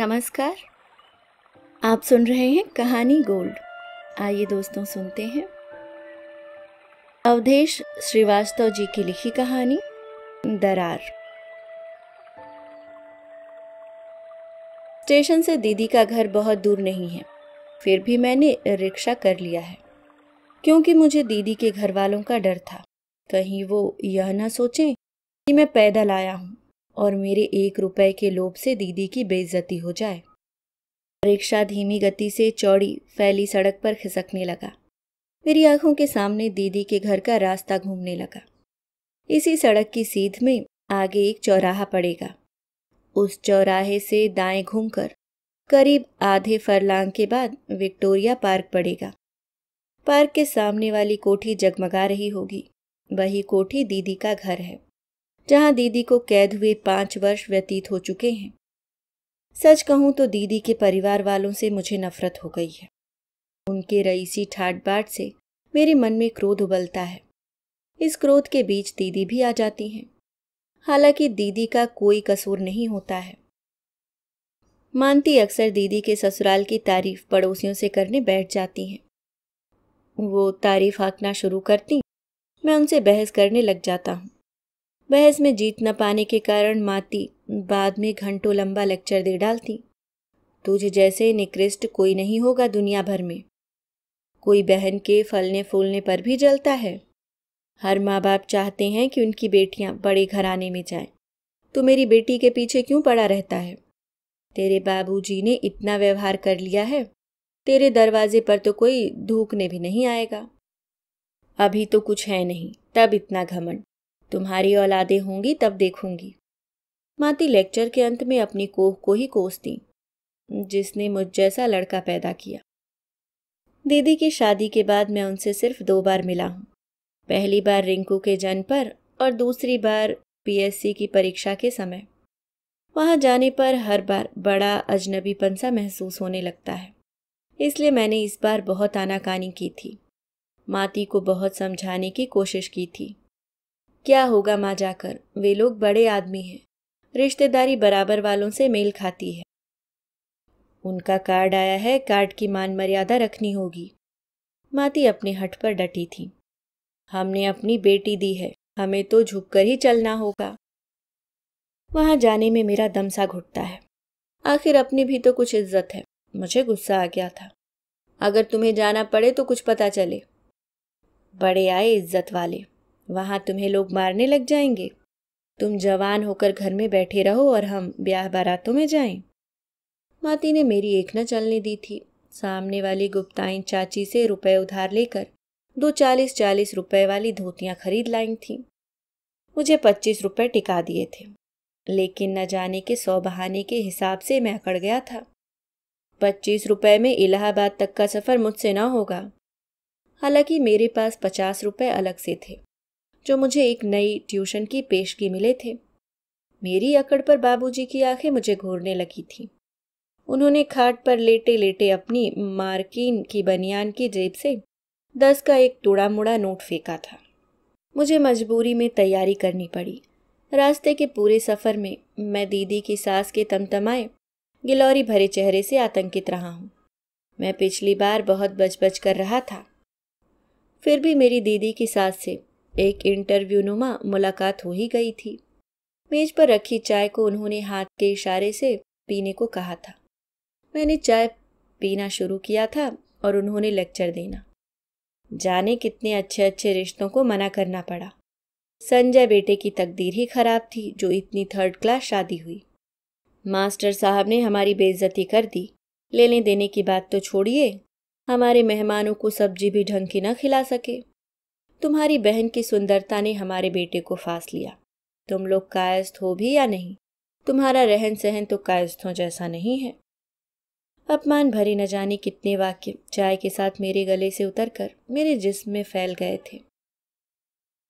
नमस्कार आप सुन रहे हैं कहानी गोल्ड आइए दोस्तों सुनते हैं अवधेश श्रीवास्तव जी की लिखी कहानी दरार स्टेशन से दीदी का घर बहुत दूर नहीं है फिर भी मैंने रिक्शा कर लिया है क्योंकि मुझे दीदी के घर वालों का डर था कहीं वो यह ना सोचें कि मैं पैदल आया हूँ और मेरे एक रुपए के लोभ से दीदी की बेइज्जती हो जाए रिक्शा धीमी गति से चौड़ी फैली सड़क पर खिसकने लगा मेरी आंखों के सामने दीदी के घर का रास्ता घूमने लगा इसी सड़क की सीध में आगे एक चौराहा पड़ेगा उस चौराहे से दाएं घूमकर करीब आधे फरलांग के बाद विक्टोरिया पार्क पड़ेगा पार्क के सामने वाली कोठी जगमगा रही होगी वही कोठी दीदी का घर है जहां दीदी को कैद हुए पांच वर्ष व्यतीत हो चुके हैं सच कहूं तो दीदी के परिवार वालों से मुझे नफरत हो गई है उनके रईसी ठाट बाट से मेरे मन में क्रोध उबलता है इस क्रोध के बीच दीदी भी आ जाती हैं हालांकि दीदी का कोई कसूर नहीं होता है मानती अक्सर दीदी के ससुराल की तारीफ पड़ोसियों से करने बैठ जाती हैं वो तारीफ हाँकना शुरू करती मैं उनसे बहस करने लग जाता हूँ बहस में जीत न पाने के कारण माती बाद में घंटों लंबा लेक्चर दे डालती तुझे जैसे निकृष्ट कोई नहीं होगा दुनिया भर में कोई बहन के फलने फूलने पर भी जलता है हर माँ बाप चाहते हैं कि उनकी बेटियाँ बड़े घराने में जाएं। तो मेरी बेटी के पीछे क्यों पड़ा रहता है तेरे बाबूजी ने इतना व्यवहार कर लिया है तेरे दरवाजे पर तो कोई धूकने भी नहीं आएगा अभी तो कुछ है नहीं तब इतना घमंड तुम्हारी औलादें होंगी तब देखूंगी माती लेक्चर के अंत में अपनी कोह को ही कोस दी जिसने मुझ जैसा लड़का पैदा किया दीदी की शादी के बाद मैं उनसे सिर्फ दो बार मिला हूँ पहली बार रिंकू के जन्म पर और दूसरी बार पीएससी की परीक्षा के समय वहाँ जाने पर हर बार बड़ा अजनबी पंसा महसूस होने लगता है इसलिए मैंने इस बार बहुत आनाकानी की थी माती को बहुत समझाने की कोशिश की थी क्या होगा माँ जाकर वे लोग बड़े आदमी हैं रिश्तेदारी बराबर वालों से मेल खाती है उनका कार्ड आया है कार्ड की मान मर्यादा रखनी होगी माती अपने हट पर डटी थी हमने अपनी बेटी दी है हमें तो झुककर ही चलना होगा वहां जाने में मेरा दम सा घुटता है आखिर अपनी भी तो कुछ इज्जत है मुझे गुस्सा आ गया था अगर तुम्हें जाना पड़े तो कुछ पता चले बड़े आए इज्जत वाले वहाँ तुम्हें लोग मारने लग जाएंगे तुम जवान होकर घर में बैठे रहो और हम ब्याह बारातों में जाएं। माती ने मेरी एक न चलने दी थी सामने वाली गुप्ताइन चाची से रुपए उधार लेकर दो चालीस चालीस रुपए वाली धोतियाँ खरीद लाई थीं मुझे पच्चीस रुपए टिका दिए थे लेकिन न जाने के सौ बहाने के हिसाब से मैं अकड़ गया था पच्चीस रुपए में इलाहाबाद तक का सफ़र मुझसे ना होगा हालांकि मेरे पास पचास रुपए अलग से थे जो मुझे एक नई ट्यूशन की पेशगी मिले थे मेरी अकड़ पर बाबूजी की आंखें मुझे घूरने लगी थी उन्होंने खाट पर लेटे लेटे अपनी मार्किन की बनियान की जेब से दस का एक टूड़ा मुड़ा नोट फेंका था मुझे मजबूरी में तैयारी करनी पड़ी रास्ते के पूरे सफ़र में मैं दीदी की सास के तमतमाए गिलौरी भरे चेहरे से आतंकित रहा हूँ मैं पिछली बार बहुत बच बच कर रहा था फिर भी मेरी दीदी की सास से एक इंटरव्यू नुमा मुलाकात हो ही गई थी मेज पर रखी चाय को उन्होंने हाथ के इशारे से पीने को कहा था मैंने चाय पीना शुरू किया था और उन्होंने लेक्चर देना जाने कितने अच्छे अच्छे रिश्तों को मना करना पड़ा संजय बेटे की तकदीर ही खराब थी जो इतनी थर्ड क्लास शादी हुई मास्टर साहब ने हमारी बेइज्जती कर दी लेने देने की बात तो छोड़िए हमारे मेहमानों को सब्जी भी ढंग की न खिला सके तुम्हारी बहन की सुंदरता ने हमारे बेटे को फांस लिया तुम लोग कायस्थ हो भी या नहीं तुम्हारा रहन सहन तो कायस्थों जैसा नहीं है अपमान भरे न जाने कितने वाक्य चाय के साथ मेरे गले से उतरकर मेरे जिस्म में फैल गए थे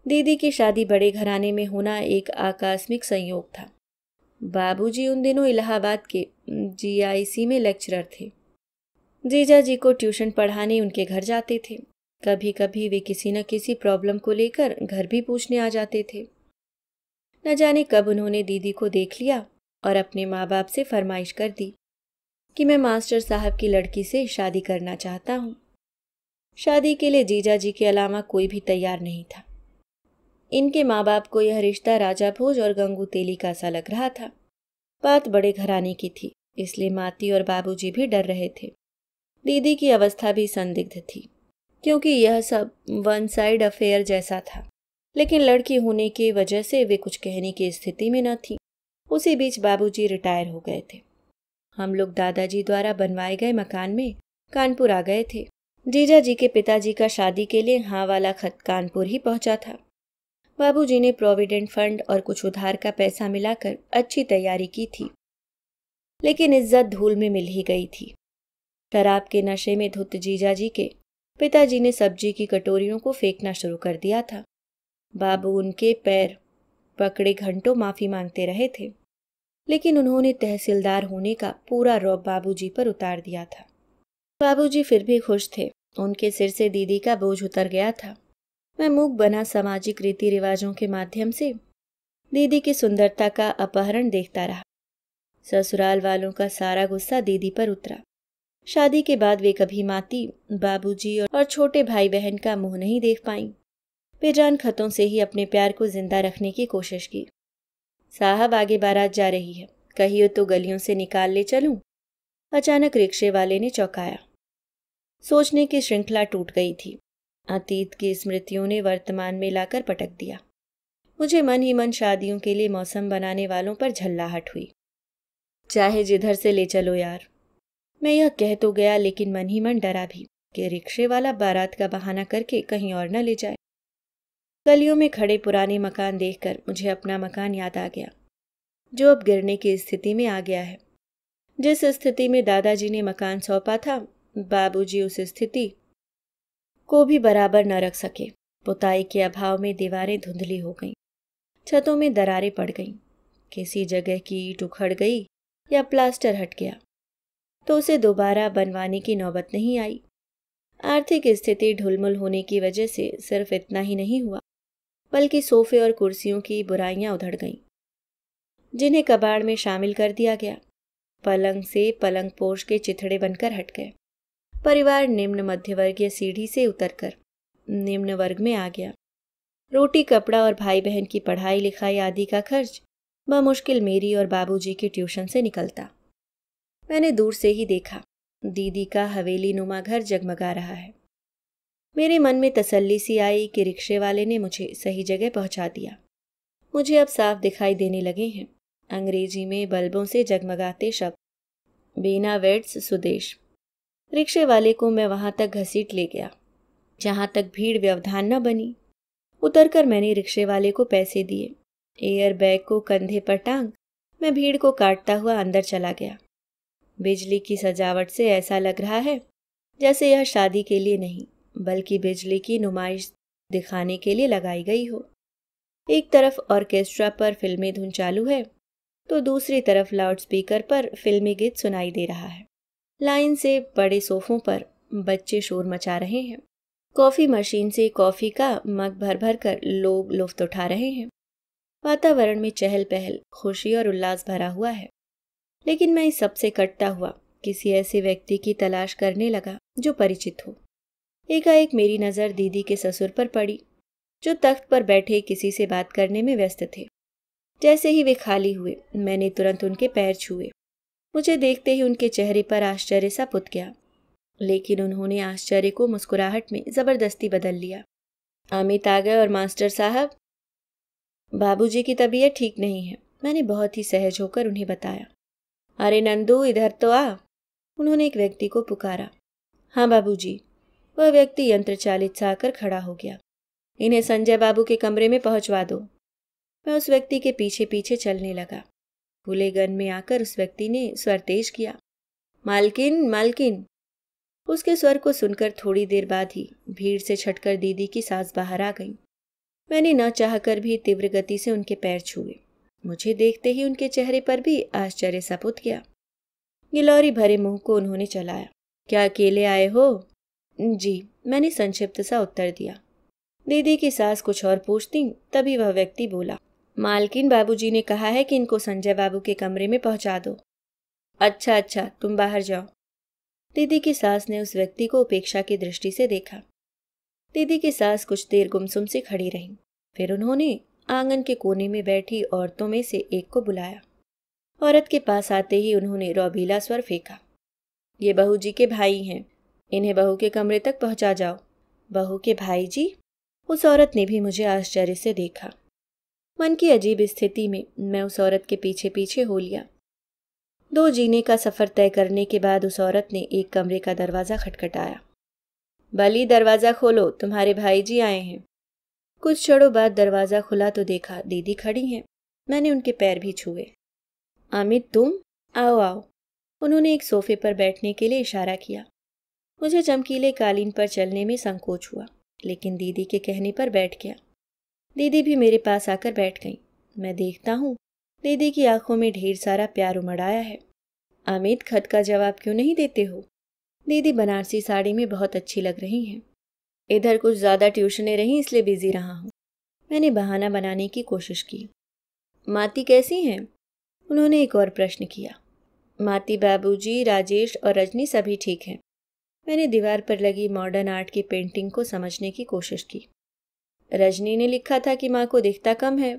दीदी की शादी बड़े घराने में होना एक आकस्मिक संयोग था बाबूजी उन दिनों इलाहाबाद के जीआईसी में लेक्चरर थे जीजा जी को ट्यूशन पढ़ाने उनके घर जाते थे कभी कभी वे किसी न किसी प्रॉब्लम को लेकर घर भी पूछने आ जाते थे न जाने कब उन्होंने दीदी को देख लिया और अपने माँ बाप से फरमाइश कर दी कि मैं मास्टर साहब की लड़की से शादी करना चाहता हूँ शादी के लिए जीजा जी के अलावा कोई भी तैयार नहीं था इनके माँ बाप को यह रिश्ता राजा भोज और गंगू तेली का सा लग रहा था बात बड़े घराने की थी इसलिए माती और बाबूजी भी डर रहे थे दीदी की अवस्था भी संदिग्ध थी क्योंकि यह सब वन साइड अफेयर जैसा था लेकिन लड़की होने की वजह से वे कुछ कहने की स्थिति में न थी उसी बीच बाबूजी रिटायर हो गए थे हम लोग दादाजी द्वारा बनवाए गए मकान में कानपुर आ गए थे जीजा जी के पिताजी का शादी के लिए हाँ वाला खत कानपुर ही पहुंचा था बाबूजी ने प्रोविडेंट फंड और कुछ उधार का पैसा मिलाकर अच्छी तैयारी की थी लेकिन इज्जत धूल में मिल ही गई थी शराब के नशे में धुत जीजा जी के पिताजी ने सब्जी की कटोरियों को फेंकना शुरू कर दिया था बाबू उनके पैर पकड़े घंटों माफ़ी मांगते रहे थे लेकिन उन्होंने तहसीलदार होने का पूरा रौब बाबूजी पर उतार दिया था बाबूजी फिर भी खुश थे उनके सिर से दीदी का बोझ उतर गया था मैं मूक बना सामाजिक रीति रिवाजों के माध्यम से दीदी की सुंदरता का अपहरण देखता रहा ससुराल वालों का सारा गुस्सा दीदी पर उतरा शादी के बाद वे कभी माती बाबूजी और छोटे भाई बहन का मुंह नहीं देख पाई बेजान खतों से ही अपने प्यार को जिंदा रखने की कोशिश की साहब आगे बारात जा रही है कहियो तो गलियों से निकाल ले चलूं अचानक रिक्शे वाले ने चौंकाया सोचने की श्रृंखला टूट गई थी अतीत की स्मृतियों ने वर्तमान में लाकर पटक दिया मुझे मन ही मन शादियों के लिए मौसम बनाने वालों पर झल्लाहट हुई चाहे जिधर से ले चलो यार मैं यह कह तो गया लेकिन मन ही मन डरा भी कि रिक्शे वाला बारात का बहाना करके कहीं और न ले जाए गलियों में खड़े पुराने मकान देखकर मुझे अपना मकान याद आ गया जो अब गिरने की स्थिति में आ गया है जिस स्थिति में दादाजी ने मकान सौंपा था बाबूजी उस स्थिति को भी बराबर न रख सके पुताई के अभाव में दीवारें धुंधली हो गईं छतों में दरारें पड़ गईं किसी जगह की ईट उखड़ गई या प्लास्टर हट गया तो उसे दोबारा बनवाने की नौबत नहीं आई आर्थिक स्थिति ढुलमुल होने की वजह से सिर्फ इतना ही नहीं हुआ बल्कि सोफे और कुर्सियों की बुराइयां उधड़ गईं जिन्हें कबाड़ में शामिल कर दिया गया पलंग से पलंग पोष के चिथड़े बनकर हट गए परिवार निम्न मध्यवर्गीय सीढ़ी से उतरकर निम्न वर्ग में आ गया रोटी कपड़ा और भाई बहन की पढ़ाई लिखाई आदि का खर्च बमुश्किल मेरी और बाबूजी की ट्यूशन से निकलता मैंने दूर से ही देखा दीदी का हवेली नुमा घर जगमगा रहा है मेरे मन में तसल्ली सी आई कि रिक्शे वाले ने मुझे सही जगह पहुंचा दिया मुझे अब साफ दिखाई देने लगे हैं अंग्रेजी में बल्बों से जगमगाते शब्द बीना वेड्स सुदेश रिक्शे वाले को मैं वहां तक घसीट ले गया जहां तक भीड़ व्यवधान न बनी उतरकर मैंने रिक्शे वाले को पैसे दिए एयर बैग को कंधे पर टांग मैं भीड़ को काटता हुआ अंदर चला गया बिजली की सजावट से ऐसा लग रहा है जैसे यह शादी के लिए नहीं बल्कि बिजली की नुमाइश दिखाने के लिए लगाई गई हो एक तरफ ऑर्केस्ट्रा पर फिल्मी धुन चालू है तो दूसरी तरफ लाउडस्पीकर पर फिल्मी गीत सुनाई दे रहा है लाइन से बड़े सोफों पर बच्चे शोर मचा रहे हैं कॉफ़ी मशीन से कॉफ़ी का मग भर भर कर लोग लुफ्त उठा रहे हैं वातावरण में चहल पहल खुशी और उल्लास भरा हुआ है लेकिन मैं इस सबसे कटता हुआ किसी ऐसे व्यक्ति की तलाश करने लगा जो परिचित हो एकाएक मेरी नज़र दीदी के ससुर पर पड़ी जो तख्त पर बैठे किसी से बात करने में व्यस्त थे जैसे ही वे खाली हुए मैंने तुरंत उनके पैर छुए मुझे देखते ही उनके चेहरे पर आश्चर्य सा पुत गया लेकिन उन्होंने आश्चर्य को मुस्कुराहट में ज़बरदस्ती बदल लिया अमित आ गए और मास्टर साहब बाबूजी की तबीयत ठीक नहीं है मैंने बहुत ही सहज होकर उन्हें बताया अरे नंदू इधर तो आ उन्होंने एक व्यक्ति को पुकारा हाँ बाबूजी। वह व्यक्ति यंत्र चालित से आकर खड़ा हो गया इन्हें संजय बाबू के कमरे में पहुंचवा दो मैं उस व्यक्ति के पीछे पीछे चलने लगा खुले गन में आकर उस व्यक्ति ने स्वर तेज किया मालकिन मालकिन उसके स्वर को सुनकर थोड़ी देर बाद ही भीड़ से छटकर दीदी की सांस बाहर आ गई मैंने न चाहकर भी तीव्र गति से उनके पैर छुए मुझे देखते ही उनके चेहरे पर भी आश्चर्य सपुत गया गिलौरी भरे मुंह को उन्होंने चलाया क्या अकेले आए हो जी मैंने संक्षिप्त सा उत्तर दिया दीदी की सास कुछ और पूछती तभी वह व्यक्ति बोला मालकिन बाबूजी ने कहा है कि इनको संजय बाबू के कमरे में पहुंचा दो अच्छा अच्छा तुम बाहर जाओ दीदी की सास ने उस व्यक्ति को उपेक्षा की दृष्टि से देखा दीदी की सास कुछ देर गुमसुम से खड़ी रही फिर उन्होंने आंगन के कोने में बैठी औरतों में से एक को बुलाया औरत के पास आते ही उन्होंने रौबीला स्वर फेंका ये बहू जी के भाई हैं इन्हें बहू के कमरे तक पहुंचा जाओ बहू के भाई जी उस औरत ने भी मुझे आश्चर्य से देखा मन की अजीब स्थिति में मैं उस औरत के पीछे पीछे हो लिया दो जीने का सफ़र तय करने के बाद उस औरत ने एक कमरे का दरवाज़ा खटखटाया बली दरवाज़ा खोलो तुम्हारे भाई जी आए हैं कुछ क्षणों बाद दरवाज़ा खुला तो देखा दीदी खड़ी हैं मैंने उनके पैर भी छुए आमिर तुम आओ आओ उन्होंने एक सोफे पर बैठने के लिए इशारा किया मुझे चमकीले कालीन पर चलने में संकोच हुआ लेकिन दीदी के कहने पर बैठ गया दीदी भी मेरे पास आकर बैठ गई मैं देखता हूँ दीदी की आंखों में ढेर सारा प्यार उमड़ आया है आमिर खत का जवाब क्यों नहीं देते हो दीदी बनारसी साड़ी में बहुत अच्छी लग रही हैं इधर कुछ ज़्यादा ट्यूशनें रहीं इसलिए बिज़ी रहा हूँ मैंने बहाना बनाने की कोशिश की माती कैसी हैं उन्होंने एक और प्रश्न किया माती बाबूजी, राजेश और रजनी सभी ठीक हैं मैंने दीवार पर लगी मॉडर्न आर्ट की पेंटिंग को समझने की कोशिश की रजनी ने लिखा था कि माँ को दिखता कम है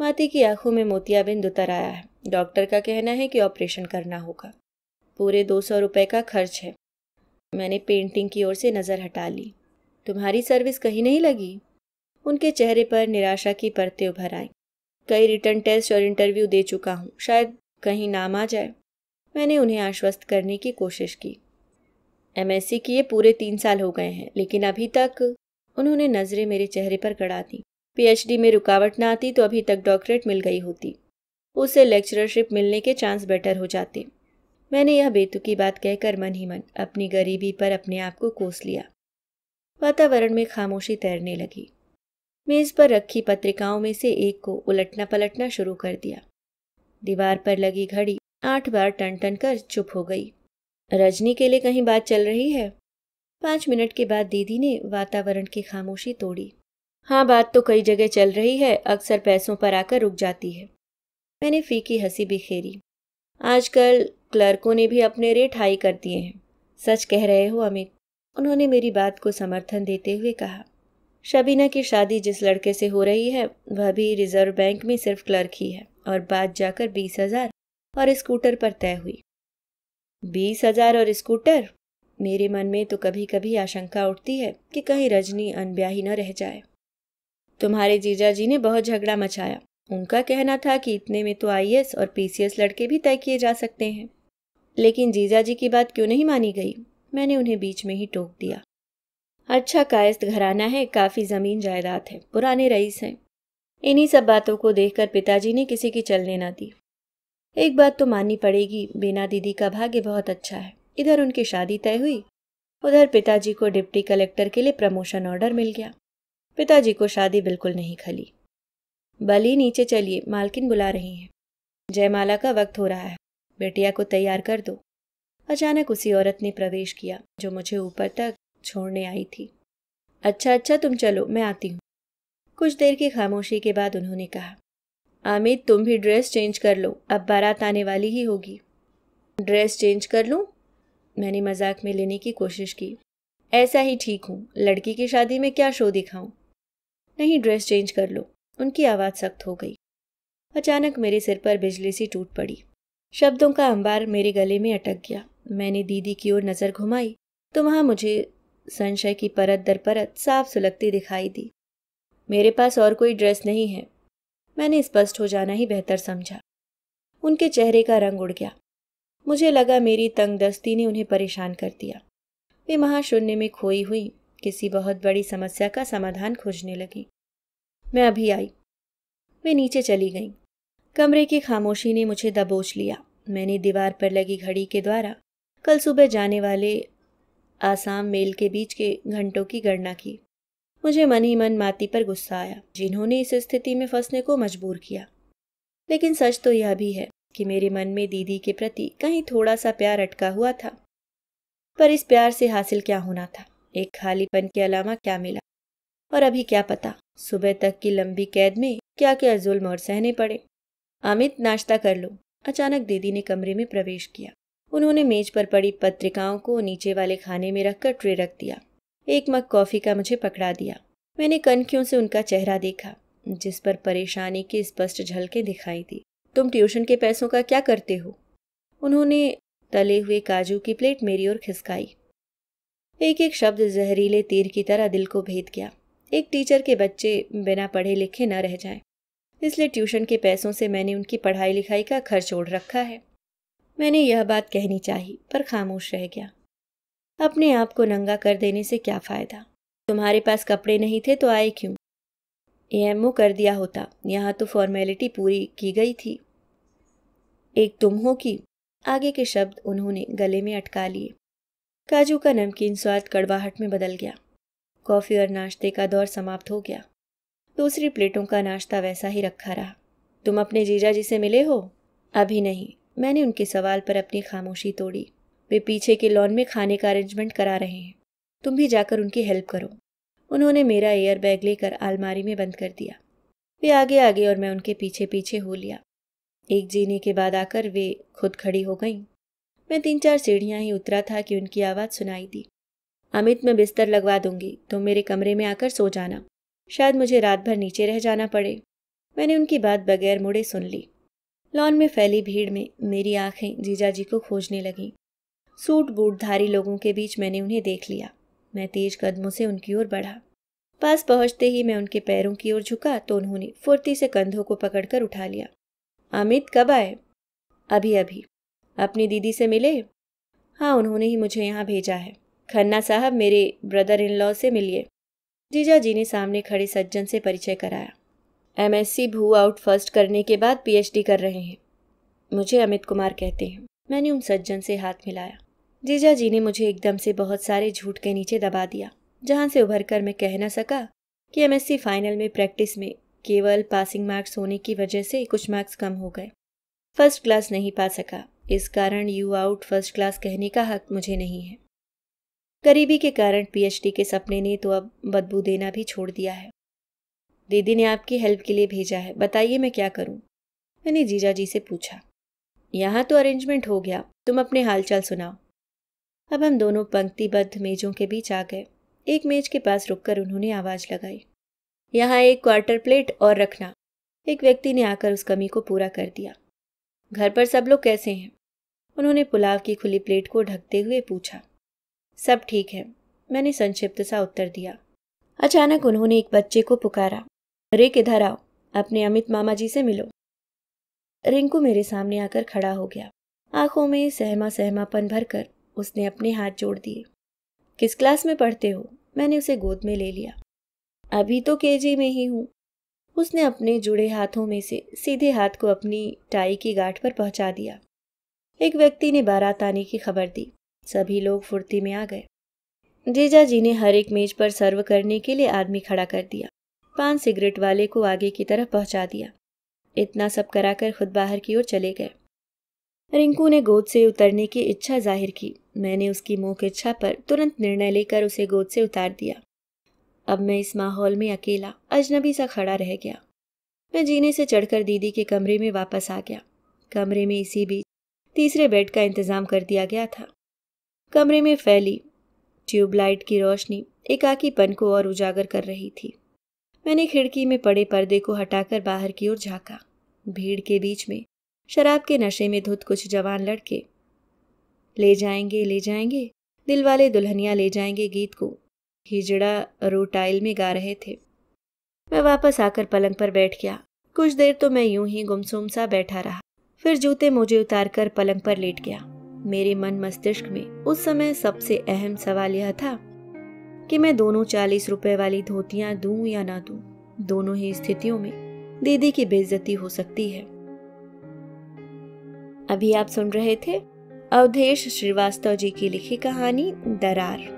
माती की आंखों में मोतियाबिंद उतर आया है डॉक्टर का कहना है कि ऑपरेशन करना होगा पूरे दो सौ रुपये का खर्च है मैंने पेंटिंग की ओर से नज़र हटा ली तुम्हारी सर्विस कहीं नहीं लगी उनके चेहरे पर निराशा की परतें उभर आई कई रिटर्न टेस्ट और इंटरव्यू दे चुका हूँ शायद कहीं नाम आ जाए मैंने उन्हें आश्वस्त करने की कोशिश की एमएससी किए पूरे तीन साल हो गए हैं लेकिन अभी तक उन्होंने नज़रें मेरे चेहरे पर गड़ा दी पीएचडी में रुकावट ना आती तो अभी तक डॉक्टरेट मिल गई होती उससे लेक्चरशिप मिलने के चांस बेटर हो जाते मैंने यह बेतुकी बात कहकर मन ही मन अपनी गरीबी पर अपने आप को कोस लिया वातावरण में खामोशी तैरने लगी मेज़ पर रखी पत्रिकाओं में से एक को उलटना पलटना शुरू कर दिया दीवार पर लगी घड़ी आठ बार टन टन कर चुप हो गई रजनी के लिए कहीं बात चल रही है पांच मिनट के बाद दीदी ने वातावरण की खामोशी तोड़ी हाँ बात तो कई जगह चल रही है अक्सर पैसों पर आकर रुक जाती है मैंने फीकी हंसी बिखेरी आजकल क्लर्कों ने भी अपने रेट हाई कर दिए हैं सच कह रहे हो अमित उन्होंने मेरी बात को समर्थन देते हुए कहा शबीना की शादी जिस लड़के से हो रही है वह भी रिजर्व बैंक में सिर्फ क्लर्क ही है और बात जाकर बीस हजार और स्कूटर पर तय हुई बीस हजार और स्कूटर मेरे मन में तो कभी कभी आशंका उठती है कि कहीं रजनी अनब्याही न रह जाए तुम्हारे जीजा जी ने बहुत झगड़ा मचाया उनका कहना था कि इतने में तो आई और पीसीएस लड़के भी तय किए जा सकते हैं लेकिन जीजा जी की बात क्यों नहीं मानी गई मैंने उन्हें बीच में ही टोक दिया अच्छा कायस्त घराना है काफ़ी ज़मीन जायदाद है पुराने रईस हैं इन्हीं सब बातों को देखकर पिताजी ने किसी की चलने ना दी एक बात तो माननी पड़ेगी बिना दीदी का भाग्य बहुत अच्छा है इधर उनकी शादी तय हुई उधर पिताजी को डिप्टी कलेक्टर के लिए प्रमोशन ऑर्डर मिल गया पिताजी को शादी बिल्कुल नहीं खली बली नीचे चलिए मालकिन बुला रही हैं जयमाला का वक्त हो रहा है बेटिया को तैयार कर दो अचानक उसी औरत ने प्रवेश किया जो मुझे ऊपर तक छोड़ने आई थी अच्छा अच्छा तुम चलो मैं आती हूँ कुछ देर की खामोशी के बाद उन्होंने कहा आमिर तुम भी ड्रेस चेंज कर लो अब बारात आने वाली ही होगी ड्रेस चेंज कर लूँ मैंने मजाक में लेने की कोशिश की ऐसा ही ठीक हूँ लड़की की शादी में क्या शो दिखाऊं नहीं ड्रेस चेंज कर लो उनकी आवाज़ सख्त हो गई अचानक मेरे सिर पर बिजली सी टूट पड़ी शब्दों का अंबार मेरे गले में अटक गया मैंने दीदी की ओर नज़र घुमाई तो वहां मुझे संशय की परत दर परत साफ सुलगती दिखाई दी मेरे पास और कोई ड्रेस नहीं है मैंने स्पष्ट हो जाना ही बेहतर समझा उनके चेहरे का रंग उड़ गया मुझे लगा मेरी तंगदस्ती ने उन्हें परेशान कर दिया वे महाशून्य में खोई हुई किसी बहुत बड़ी समस्या का समाधान खोजने लगी मैं अभी आई वे नीचे चली गईं कमरे की खामोशी ने मुझे दबोच लिया मैंने दीवार पर लगी घड़ी के द्वारा कल सुबह जाने वाले आसाम मेल के बीच के घंटों की गणना की मुझे मन ही मन माती पर गुस्सा आया जिन्होंने इस स्थिति में फंसने को मजबूर किया लेकिन सच तो यह भी है कि मेरे मन में दीदी के प्रति कहीं थोड़ा सा प्यार अटका हुआ था पर इस प्यार से हासिल क्या होना था एक खालीपन के अलावा क्या मिला और अभी क्या पता सुबह तक की लंबी कैद में क्या क्या जुल्म और सहने पड़े अमित नाश्ता कर लो अचानक दीदी ने कमरे में प्रवेश किया उन्होंने मेज पर पड़ी पत्रिकाओं को नीचे वाले खाने में रखकर ट्रे रख दिया एक मग कॉफ़ी का मुझे पकड़ा दिया मैंने कनखियों से उनका चेहरा देखा जिस पर परेशानी की स्पष्ट झलकें दिखाई दी तुम ट्यूशन के पैसों का क्या करते हो उन्होंने तले हुए काजू की प्लेट मेरी ओर खिसकाई एक एक शब्द जहरीले तीर की तरह दिल को भेद गया एक टीचर के बच्चे बिना पढ़े लिखे न रह जाएं। इसलिए ट्यूशन के पैसों से मैंने उनकी पढ़ाई लिखाई का खर्च ओढ़ रखा है मैंने यह बात कहनी चाहिए पर खामोश रह गया अपने आप को नंगा कर देने से क्या फ़ायदा तुम्हारे पास कपड़े नहीं थे तो आए क्यों एएमओ कर दिया होता यहाँ तो फॉर्मेलिटी पूरी की गई थी एक तुम हो कि आगे के शब्द उन्होंने गले में अटका लिए काजू का नमकीन स्वाद कड़वाहट में बदल गया कॉफ़ी और नाश्ते का दौर समाप्त हो गया दूसरी प्लेटों का नाश्ता वैसा ही रखा रहा तुम अपने जीजा जी से मिले हो अभी नहीं मैंने उनके सवाल पर अपनी खामोशी तोड़ी वे पीछे के लॉन में खाने का अरेंजमेंट करा रहे हैं तुम भी जाकर उनकी हेल्प करो उन्होंने मेरा एयर बैग लेकर आलमारी में बंद कर दिया वे आगे आगे और मैं उनके पीछे पीछे हो लिया एक जीने के बाद आकर वे खुद खड़ी हो गईं मैं तीन चार सीढ़ियाँ ही उतरा था कि उनकी आवाज़ सुनाई दी अमित मैं बिस्तर लगवा दूंगी तुम तो मेरे कमरे में आकर सो जाना शायद मुझे रात भर नीचे रह जाना पड़े मैंने उनकी बात बगैर मुड़े सुन ली लॉन में फैली भीड़ में मेरी आंखें जीजा जी को खोजने लगीं सूट बूटधारी लोगों के बीच मैंने उन्हें देख लिया मैं तेज कदमों से उनकी ओर बढ़ा पास पहुंचते ही मैं उनके पैरों की ओर झुका तो उन्होंने फुर्ती से कंधों को पकड़कर उठा लिया अमित कब आए अभी अभी अपनी दीदी से मिले हाँ उन्होंने ही मुझे यहाँ भेजा है खन्ना साहब मेरे ब्रदर इन लॉ से मिलिए जीजा जी ने सामने खड़े सज्जन से परिचय कराया एमएससी भू आउट फर्स्ट करने के बाद पीएचडी कर रहे हैं मुझे अमित कुमार कहते हैं मैंने उन सज्जन से हाथ मिलाया जीजा जी ने मुझे एकदम से बहुत सारे झूठ के नीचे दबा दिया जहाँ से उभर कर मैं कह न सका कि एमएससी फाइनल में प्रैक्टिस में केवल पासिंग मार्क्स होने की वजह से कुछ मार्क्स कम हो गए फर्स्ट क्लास नहीं पा सका इस कारण यू आउट फर्स्ट क्लास कहने का हक मुझे नहीं है गरीबी के कारण पीएचडी के सपने ने तो अब बदबू देना भी छोड़ दिया है दीदी ने आपकी हेल्प के लिए भेजा है बताइए मैं क्या करूं मैंने जीजा जी से पूछा यहाँ तो अरेंजमेंट हो गया तुम अपने हालचाल सुनाओ अब हम दोनों पंक्तिबद्ध मेजों के बीच आ गए एक मेज के पास रुककर उन्होंने आवाज़ लगाई यहाँ एक क्वार्टर प्लेट और रखना एक व्यक्ति ने आकर उस कमी को पूरा कर दिया घर पर सब लोग कैसे हैं उन्होंने पुलाव की खुली प्लेट को ढकते हुए पूछा सब ठीक है मैंने संक्षिप्त सा उत्तर दिया अचानक उन्होंने एक बच्चे को पुकारा अरे किधर आओ अपने अमित मामा जी से मिलो रिंकू मेरे सामने आकर खड़ा हो गया आंखों में सहमा सहमापन भरकर उसने अपने हाथ जोड़ दिए किस क्लास में पढ़ते हो मैंने उसे गोद में ले लिया अभी तो केजी में ही हूं उसने अपने जुड़े हाथों में से सीधे हाथ को अपनी टाई की गांठ पर पहुंचा दिया एक व्यक्ति ने बारात आने की खबर दी सभी लोग फुर्ती में आ गए जीजा जी ने हर एक मेज पर सर्व करने के लिए आदमी खड़ा कर दिया पान सिगरेट वाले को आगे की तरफ पहुंचा दिया इतना सब कराकर खुद बाहर की ओर चले गए रिंकू ने गोद से उतरने की इच्छा जाहिर की मैंने उसकी मुख इच्छा पर तुरंत निर्णय लेकर उसे गोद से उतार दिया अब मैं इस माहौल में अकेला अजनबी सा खड़ा रह गया मैं जीने से चढ़कर दीदी के कमरे में वापस आ गया कमरे में इसी बीच तीसरे बेड का इंतज़ाम कर दिया गया था कमरे में फैली ट्यूबलाइट की रोशनी एकाकीपन को और उजागर कर रही थी मैंने खिड़की में पड़े पर्दे को हटाकर बाहर की ओर झाँका भीड़ के बीच में शराब के नशे में धुत कुछ जवान लड़के ले जाएंगे ले जाएंगे दिल वाले दुल्हनिया ले जाएंगे गीत को हिजड़ा रोटाइल में गा रहे थे मैं वापस आकर पलंग पर बैठ गया कुछ देर तो मैं यूं ही गुमसुम सा बैठा रहा फिर जूते मुझे उतारकर पलंग पर लेट गया मेरे मन मस्तिष्क में उस समय सबसे अहम सवाल यह था कि मैं दोनों चालीस रुपए वाली धोतियां दूं या ना दूं। दोनों ही स्थितियों में दीदी की बेइज्जती हो सकती है अभी आप सुन रहे थे अवधेश श्रीवास्तव जी की लिखी कहानी दरार